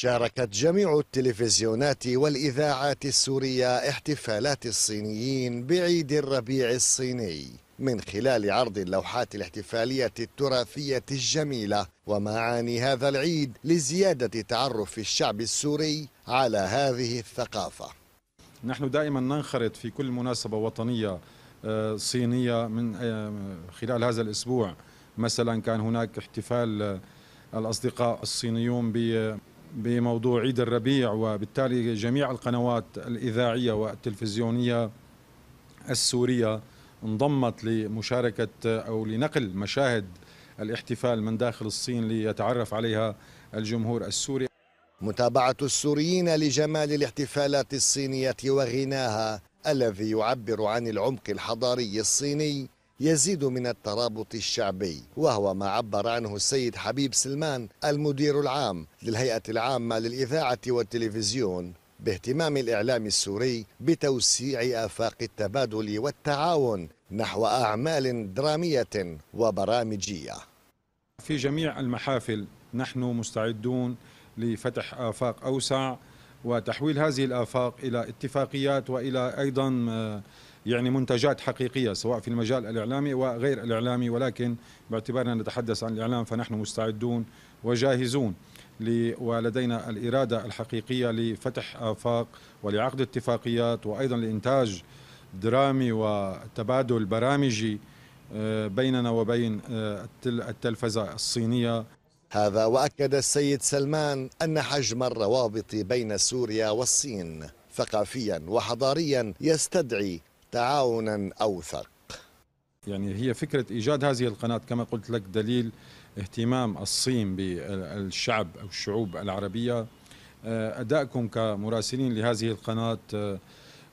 شاركت جميع التلفزيونات والإذاعات السورية احتفالات الصينيين بعيد الربيع الصيني من خلال عرض اللوحات الاحتفالية التراثية الجميلة ومعاني هذا العيد لزيادة تعرف الشعب السوري على هذه الثقافة نحن دائما ننخرط في كل مناسبة وطنية آه، صينية من آه، خلال هذا الأسبوع مثلا كان هناك احتفال آه، الأصدقاء الصينيون ب بموضوع عيد الربيع وبالتالي جميع القنوات الإذاعية والتلفزيونية السورية انضمت لمشاركة أو لنقل مشاهد الاحتفال من داخل الصين ليتعرف عليها الجمهور السوري متابعة السوريين لجمال الاحتفالات الصينية وغناها الذي يعبر عن العمق الحضاري الصيني يزيد من الترابط الشعبي وهو ما عبر عنه السيد حبيب سلمان المدير العام للهيئة العامة للإذاعة والتلفزيون باهتمام الإعلام السوري بتوسيع آفاق التبادل والتعاون نحو أعمال درامية وبرامجية في جميع المحافل نحن مستعدون لفتح آفاق أوسع وتحويل هذه الآفاق إلى اتفاقيات وإلى أيضا آه، يعني منتجات حقيقية سواء في المجال الإعلامي وغير الإعلامي ولكن باعتبارنا نتحدث عن الإعلام فنحن مستعدون وجاهزون ولدينا الإرادة الحقيقية لفتح آفاق ولعقد اتفاقيات وأيضا لإنتاج درامي وتبادل برامجي آه، بيننا وبين آه، التلفزة الصينية هذا وأكد السيد سلمان أن حجم الروابط بين سوريا والصين ثقافيا وحضاريا يستدعي تعاونا أوثق يعني هي فكرة إيجاد هذه القناة كما قلت لك دليل اهتمام الصين بالشعب أو الشعوب العربية آه، أدائكم كمراسلين لهذه القناة آه،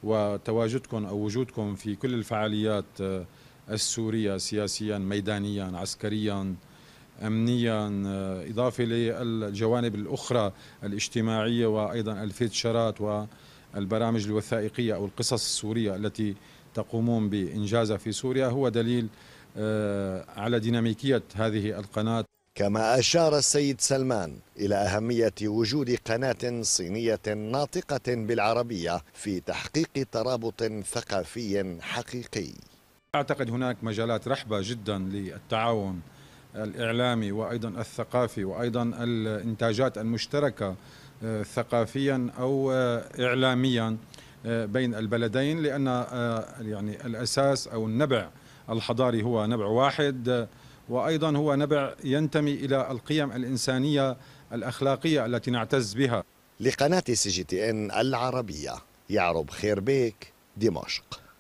وتواجدكم أو وجودكم في كل الفعاليات آه، السورية سياسيا ميدانيا عسكريا أمنيا إضافة للجوانب الأخرى الاجتماعية وأيضا الفيتشرات و البرامج الوثائقية أو القصص السورية التي تقومون بإنجازها في سوريا هو دليل آه، على ديناميكية هذه القناة كما أشار السيد سلمان إلى أهمية وجود قناة صينية ناطقة بالعربية في تحقيق ترابط ثقافي حقيقي أعتقد هناك مجالات رحبة جدا للتعاون الإعلامي وأيضا الثقافي وأيضا الإنتاجات المشتركة ثقافيا او آه، اعلاميا آه، بين البلدين لان آه، يعني الاساس او النبع الحضاري هو نبع واحد وايضا هو نبع ينتمي الى القيم الانسانيه الاخلاقيه التي نعتز بها لقناه سي جي تي ان العربيه يعرب خير بيك دمشق